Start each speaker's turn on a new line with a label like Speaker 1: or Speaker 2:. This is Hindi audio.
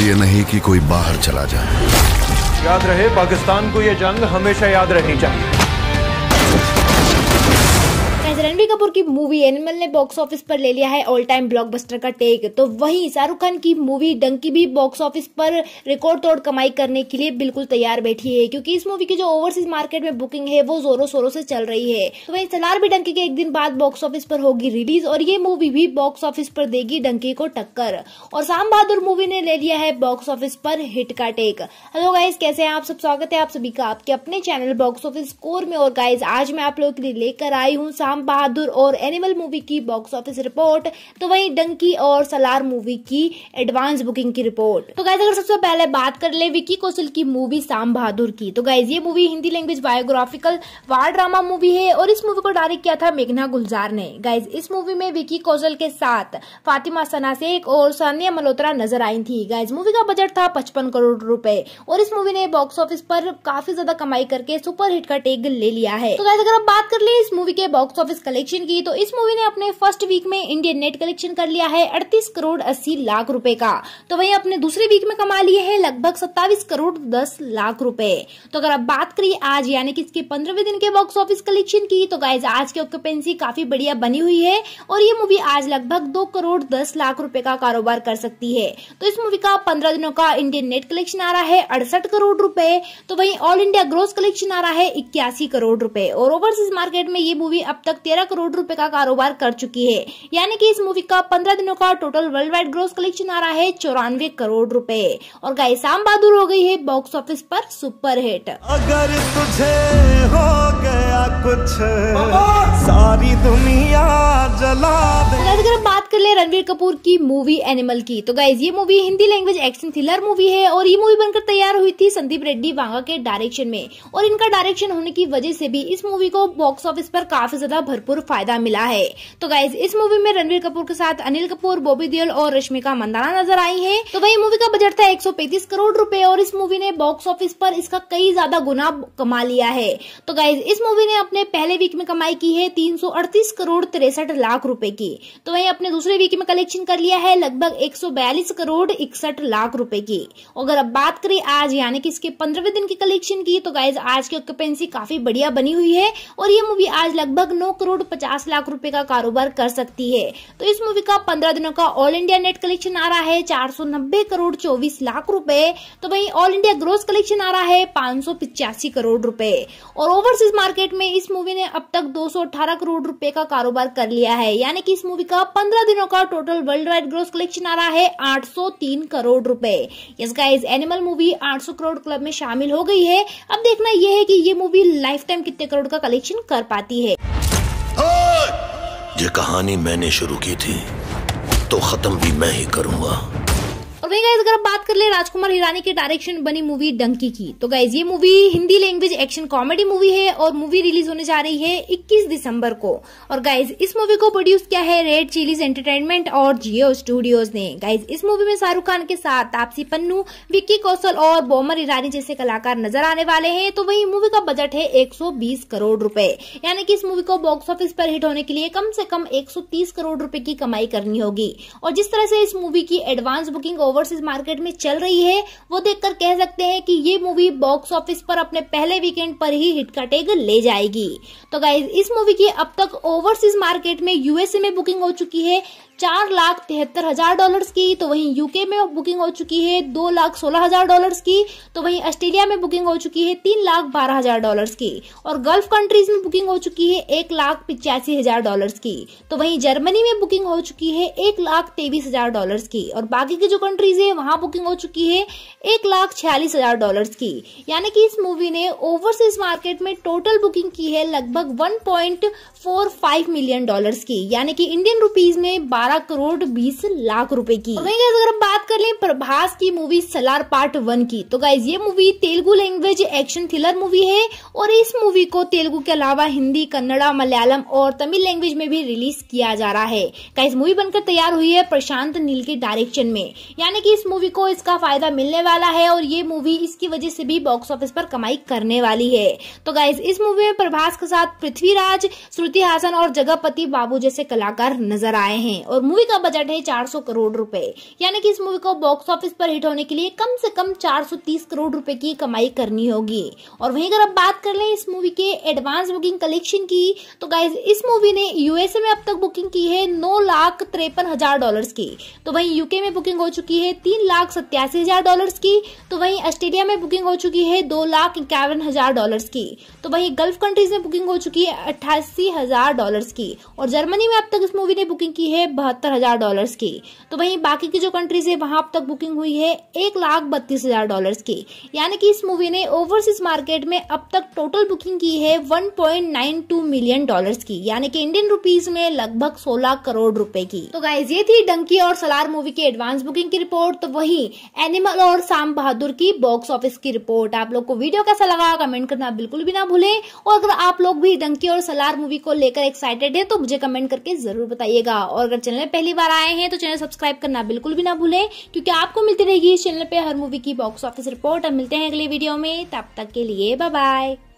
Speaker 1: इसलिए नहीं कि कोई बाहर चला जाए याद रहे पाकिस्तान को यह जंग हमेशा याद रहनी चाहिए रणबीर कपूर की मूवी एनिमल ने बॉक्स ऑफिस पर ले लिया है ऑल टाइम ब्लॉकबस्टर का टेक तो वहीं शाहरुख खान की मूवी डंकी भी बॉक्स ऑफिस पर रिकॉर्ड तोड़ कमाई करने के लिए बिल्कुल तैयार बैठी है क्योंकि इस मूवी की जो ओवरसीज मार्केट में बुकिंग है वो जोरों शोरों से चल रही है तो वही सलार भी डंकी के एक दिन बाद बॉक्स ऑफिस पर होगी रिलीज और ये मूवी भी बॉक्स ऑफिस पर देगी डंकी को टक्कर और शाम बहादुर मूवी ने ले लिया है बॉक्स ऑफिस पर हिट का टेक हेलो गाइज कैसे है आप सब स्वागत है आप सभी का आपके अपने चैनल बॉक्स ऑफिस स्कोर में और गाइज आज मैं आप लोगों के लिए लेकर आई हूँ शाम बहादुर बहादुर और एनिमल मूवी की बॉक्स ऑफिस रिपोर्ट तो वहीं डंकी और सलार मूवी की एडवांस बुकिंग की रिपोर्ट तो गाइज अगर सबसे पहले बात कर ले विकी कौशल की मूवी साम बहादुर की तो गाइज ये movie Hindi language biographical war drama movie है और इस मूवी को डायरेक्ट किया था मेघना गुलजार ने गाइज इस मूवी में विकी कौशल के साथ फातिमा सना शेख और सानिया मल्होत्रा नजर आई थी गाइज मूवी का बजट था पचपन करोड़ रूपए और इस मूवी ने बॉक्स ऑफिस पर काफी ज्यादा कमाई करके सुपरहिट का टेग ले लिया है तो गाइज अगर हम बात कर ले इस मूवी के बॉक्स ऑफिस कलेक्शन कलेक्शन की तो इस मूवी ने अपने फर्स्ट वीक में इंडियन नेट कलेक्शन कर लिया है अड़तीस करोड़ अस्सी लाख रूपए का तो वही अपने दूसरे वीक में कमा लिए हैं लगभग सत्ताईस करोड़ दस लाख रूपए तो अगर आप बात करिए आज यानी कि इसके पंद्रहवें दिन के बॉक्स ऑफिस कलेक्शन की तो गाइज आज की ऑक्यूपेंसी काफी बढ़िया बनी हुई है और ये मूवी आज लगभग दो करोड़ दस लाख रूपये का कारोबार कर सकती है तो इस मूवी का पंद्रह दिनों का इंडियन नेट कलेक्शन आ रहा है अड़सठ करोड़ रूपए तो वही ऑल इंडिया ग्रोस कलेक्शन आ रहा है इक्यासी करोड़ रूपए और ओवरसीज मार्केट में ये मूवी अब तक तेरह करोड़ रुपए का कारोबार कर चुकी है यानी कि इस मूवी का पंद्रह दिनों का total worldwide gross collection आ रहा है चौरानवे करोड़ रुपए और गाय शाम बहादुर हो गई है बॉक्स ऑफिस पर सुपर हिट अगर तुझे हो गया कुछ सारी दुनिया जला दे तो रणवीर कपूर की मूवी एनिमल की तो गाइज ये movie Hindi language action thriller movie है और ये मूवी बनकर तैयार हुई थी संदीप रेड्डी वांगा के डायरेक्शन में और इनका डायरेक्शन होने की वजह से भी इस मूवी को बॉक्स ऑफिस पर काफी ज्यादा भरपूर फायदा मिला है तो गाइज इस मूवी में रणवीर कपूर के साथ अनिल कपूर बॉबी दियल और रश्मिका मंदाना नजर आई है तो वही मूवी का बजट था एक करोड़ रूपए और इस मूवी ने बॉक्स ऑफिस पर इसका कई ज्यादा गुना कमा लिया है तो गाइज इस मूवी ने अपने पहले वीक में कमाई की है तीन करोड़ तिरसठ लाख रूपए की तो वही अपने दूसरे वीक की में कलेक्शन कर लिया है लगभग 142 करोड़ इकसठ लाख रुपए की अगर अब बात करें आज यानी कि इसके पंद्रहवें दिन की कलेक्शन की तो गाइज आज की ऑक्यूपेंसी काफी बढ़िया बनी हुई है और ये मूवी आज लगभग नौ करोड़ पचास लाख रूपए का कारोबार कर सकती है तो इस मूवी का पंद्रह दिनों का ऑल इंडिया नेट कलेक्शन आ रहा है चार करोड़ चौबीस लाख रूपए तो वही ऑल इंडिया ग्रोथ कलेक्शन आ रहा है पाँच करोड़ रूपए और ओवरसीज मार्केट में इस मूवी ने अब तक दो करोड़ रूपए का कारोबार कर लिया है यानी कि इस मूवी का पंद्रह दिनों का का total worldwide gross collection आ रहा है 803 करोड़ रुपए yes guys Animal movie 800 crore club में शामिल हो गई है अब देखना यह है कि ये मूवी लाइफ टाइम कितने करोड़ का कलेक्शन कर पाती है ये कहानी मैंने शुरू की थी तो खत्म भी मैं ही करूँगा वही गाइज अगर बात कर ले राजकुमार हिरानी के डायरेक्शन बनी मूवी डंकी की तो गाइज ये movie Hindi language action comedy movie है और मूवी रिलीज होने जा रही है 21 दिसंबर को और गाइज इस मूवी को प्रोड्यूस किया है रेड चिलीज एंटरटेनमेंट और जियो स्टूडियोज ने गाइज इस मूवी में शाहरुख खान के साथ तापसी पन्नू विक्की कौशल और बोमर ईरानी जैसे कलाकार नजर आने वाले है तो वही मूवी का बजट है एक करोड़ रूपए यानी की इस मूवी को बॉक्स ऑफिस पर हिट होने के लिए कम से कम एक करोड़ रूपए की कमाई करनी होगी और जिस तरह से इस मूवी की advance booking over overseas market में चल रही है वो देखकर कह सकते हैं कि ये मूवी बॉक्स ऑफिस पर अपने पहले वीकेंड पर ही हिट का टेग ले जाएगी तो गाइज इस मूवी की अब तक ओवरसीज मार्केट में यूएसए में बुकिंग हो चुकी है चार लाख तिहत्तर हजार डॉलर की तो वहीं यूके में बुकिंग हो चुकी है दो लाख सोलह हजार डॉलर की तो वहीं ऑस्ट्रेलिया में बुकिंग हो चुकी है तीन लाख बारह हजार डॉलर की और गल्फ कंट्रीज में बुकिंग हो चुकी है एक लाख पिचासी हजार डॉलर की तो वहीं जर्मनी में बुकिंग हो चुकी है एक लाख तेईस हजार डॉलर की और बाकी की जो कंट्री लीजिए वहां बुकिंग हो चुकी है एक लाख छियालीस हजार डॉलर की यानी कि इस मूवी ने ओवरसीज मार्केट में टोटल बुकिंग की है लगभग 1.45 मिलियन डॉलर की यानी कि इंडियन रुपीज में 12 करोड़ 20 लाख रुपए की अगर हम बात कर ले प्रभास की मूवी सलार पार्ट वन की तो गाइज ये movie Telugu language action thriller movie है और इस मूवी को तेलुगु के अलावा हिंदी कन्नड़ा मलयालम और तमिल लैंग्वेज में भी रिलीज किया जा रहा है गाइज मूवी बनकर तैयार हुई है प्रशांत नील के डायरेक्शन में यानी यानी कि इस मूवी को इसका फायदा मिलने वाला है और ये मूवी इसकी वजह से भी बॉक्स ऑफिस पर कमाई करने वाली है तो गाइज इस मूवी में प्रभास के साथ पृथ्वीराज श्रुति हासन और जगहपति बाबू जैसे कलाकार नजर आए हैं और मूवी का बजट है 400 करोड़ रुपए यानी कि इस मूवी को बॉक्स ऑफिस पर हिट होने के लिए कम से कम 430 करोड़ रुपए की कमाई करनी होगी और वहीं अगर आप बात कर लें इस मूवी के एडवांस बुकिंग कलेक्शन की तो गाइज इस मूवी ने यूएसए में अब तक बुकिंग की है नौ लाख तिरपन हजार डॉलर की तो वहीं यूके में बुकिंग हो चुकी है है तीन लाख सत्यासी हजार डॉलर की तो वहीं ऑस्ट्रेलिया में बुकिंग हो चुकी है दो लाख इक्यावन हजार डॉलर की तो वहीं गल्फ कंट्रीज में बुकिंग हो चुकी है अट्ठासी हजार डॉलर की और जर्मनी में अब तक इस मूवी ने बुकिंग की है बहत्तर हजार डॉलर की तो वहीं बाकी की जो कंट्रीज है वहां अब तक बुकिंग हुई है एक लाख बत्तीस हजार डॉलर की यानी कि इस मूवी ने ओवरसीज मार्केट में अब तक टोटल बुकिंग की है one point nine two million dollar की यानी कि इंडियन रुपीज में लगभग सोलह करोड़ रुपए की तो गाइज ये थी डंकी और सलार मूवी की एडवांस बुकिंग की रिपोर्ट रिपोर्ट तो वही एनिमल और शाम बहादुर की बॉक्स ऑफिस की रिपोर्ट आप लोग को वीडियो कैसा लगा कमेंट करना बिल्कुल भी ना भूले और अगर आप लोग भी डंकी और सलार मूवी को लेकर एक्साइटेड है तो मुझे कमेंट करके जरूर बताइएगा और अगर चैनल पहली बार आए हैं तो चैनल सब्सक्राइब करना बिल्कुल भी ना भूले क्योंकि आपको मिलती रहेगी इस चैनल पर हर मूवी की बॉक्स ऑफिस रिपोर्ट अब मिलते हैं अगले वीडियो में तब तक के लिए बाय